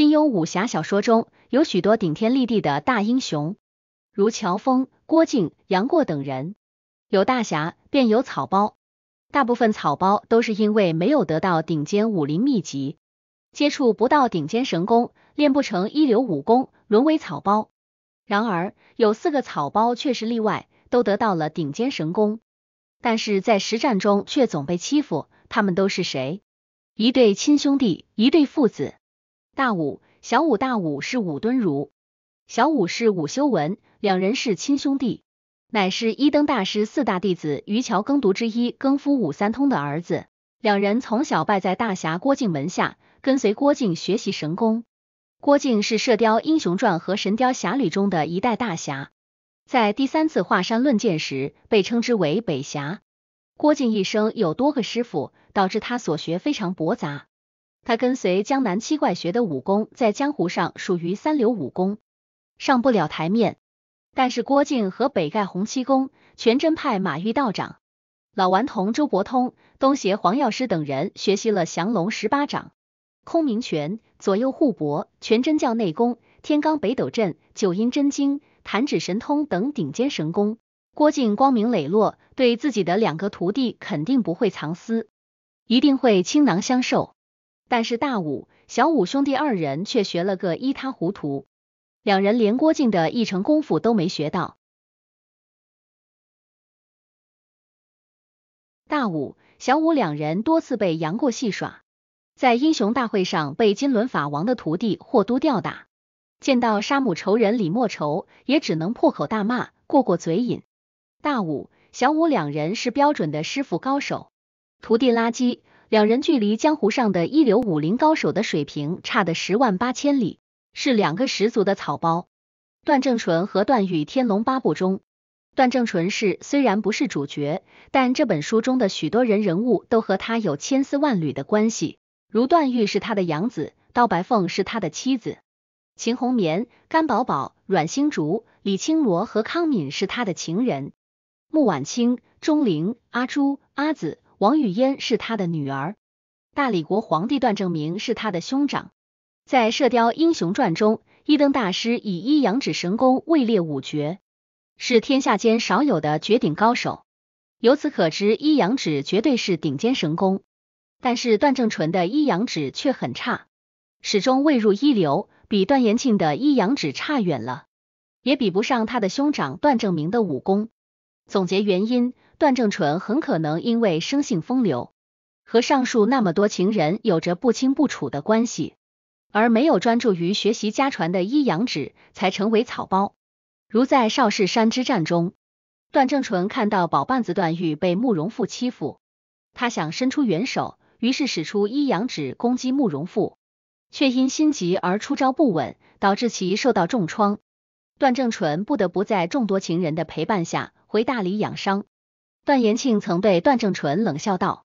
金庸武侠小说中有许多顶天立地的大英雄，如乔峰、郭靖、杨过等人。有大侠，便有草包。大部分草包都是因为没有得到顶尖武林秘籍，接触不到顶尖神功，练不成一流武功，沦为草包。然而，有四个草包却是例外，都得到了顶尖神功，但是在实战中却总被欺负。他们都是谁？一对亲兄弟，一对父子。大武、小武，大武是武敦儒，小武是武修文，两人是亲兄弟，乃是一灯大师四大弟子于桥耕读之一耕夫武三通的儿子。两人从小拜在大侠郭靖门下，跟随郭靖学习神功。郭靖是《射雕英雄传》和《神雕侠侣》中的一代大侠，在第三次华山论剑时被称之为北侠。郭靖一生有多个师傅，导致他所学非常博杂。他跟随江南七怪学的武功，在江湖上属于三流武功，上不了台面。但是郭靖和北丐洪七公、全真派马玉道长、老顽童周伯通、东邪黄药师等人学习了降龙十八掌、空明拳、左右互搏、全真教内功、天罡北斗阵、九阴真经、弹指神通等顶尖神功。郭靖光明磊落，对自己的两个徒弟肯定不会藏私，一定会倾囊相授。但是大武、小武兄弟二人却学了个一塌糊涂，两人连郭靖的一成功夫都没学到。大武、小武两人多次被杨过戏耍，在英雄大会上被金轮法王的徒弟霍都吊打，见到杀母仇人李莫愁也只能破口大骂，过过嘴瘾。大武、小武两人是标准的师傅高手，徒弟垃圾。两人距离江湖上的一流武林高手的水平差的十万八千里，是两个十足的草包。段正淳和段誉，《天龙八部》中，段正淳是虽然不是主角，但这本书中的许多人人物都和他有千丝万缕的关系，如段誉是他的养子，刀白凤是他的妻子，秦红棉、甘宝宝、阮星竹、李青罗和康敏是他的情人，穆婉清、钟灵、阿朱、阿紫。王语嫣是他的女儿，大理国皇帝段正明是他的兄长。在《射雕英雄传》中，一灯大师以一阳指神功位列五绝，是天下间少有的绝顶高手。由此可知，一阳指绝对是顶尖神功。但是段正淳的一阳指却很差，始终未入一流，比段延庆的一阳指差远了，也比不上他的兄长段正明的武功。总结原因，段正淳很可能因为生性风流，和上述那么多情人有着不清不楚的关系，而没有专注于学习家传的一阳指，才成为草包。如在少室山之战中，段正淳看到宝半子段誉被慕容复欺负，他想伸出援手，于是使出一阳指攻击慕容复，却因心急而出招不稳，导致其受到重创。段正淳不得不在众多情人的陪伴下。回大理养伤，段延庆曾被段正淳冷笑道：“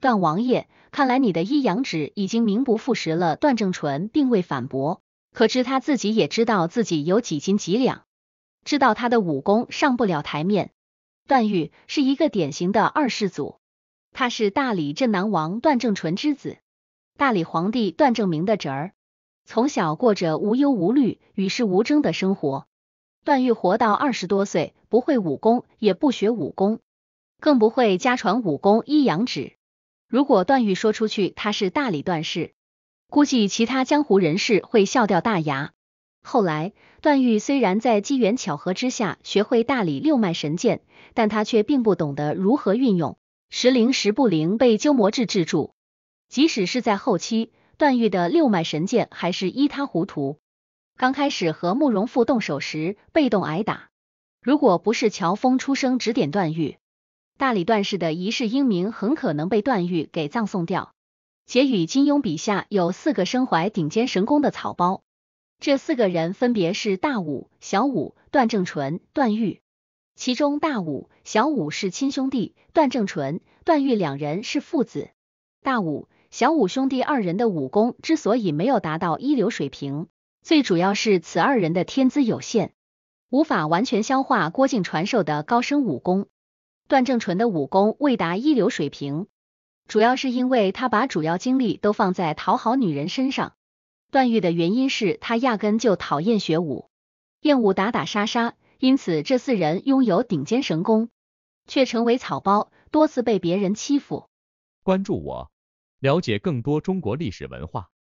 段王爷，看来你的一阳指已经名不副实了。”段正淳并未反驳，可知他自己也知道自己有几斤几两，知道他的武功上不了台面。段誉是一个典型的二世祖，他是大理镇南王段正淳之子，大理皇帝段正明的侄儿，从小过着无忧无虑、与世无争的生活。段誉活到二十多岁，不会武功，也不学武功，更不会家传武功一阳指。如果段誉说出去他是大理段氏，估计其他江湖人士会笑掉大牙。后来，段誉虽然在机缘巧合之下学会大理六脉神剑，但他却并不懂得如何运用，时灵时不灵，被鸠摩智制住。即使是在后期，段誉的六脉神剑还是一塌糊涂。刚开始和慕容复动手时，被动挨打。如果不是乔峰出声指点段誉，大理段氏的一世英名很可能被段誉给葬送掉。且与金庸笔下有四个身怀顶尖神功的草包，这四个人分别是大武、小武、段正淳、段誉。其中大武、小武是亲兄弟，段正淳、段誉两人是父子。大武、小武兄弟二人的武功之所以没有达到一流水平，最主要是此二人的天资有限，无法完全消化郭靖传授的高深武功。段正淳的武功未达一流水平，主要是因为他把主要精力都放在讨好女人身上。段誉的原因是他压根就讨厌学武，厌恶打打杀杀，因此这四人拥有顶尖神功，却成为草包，多次被别人欺负。关注我，了解更多中国历史文化。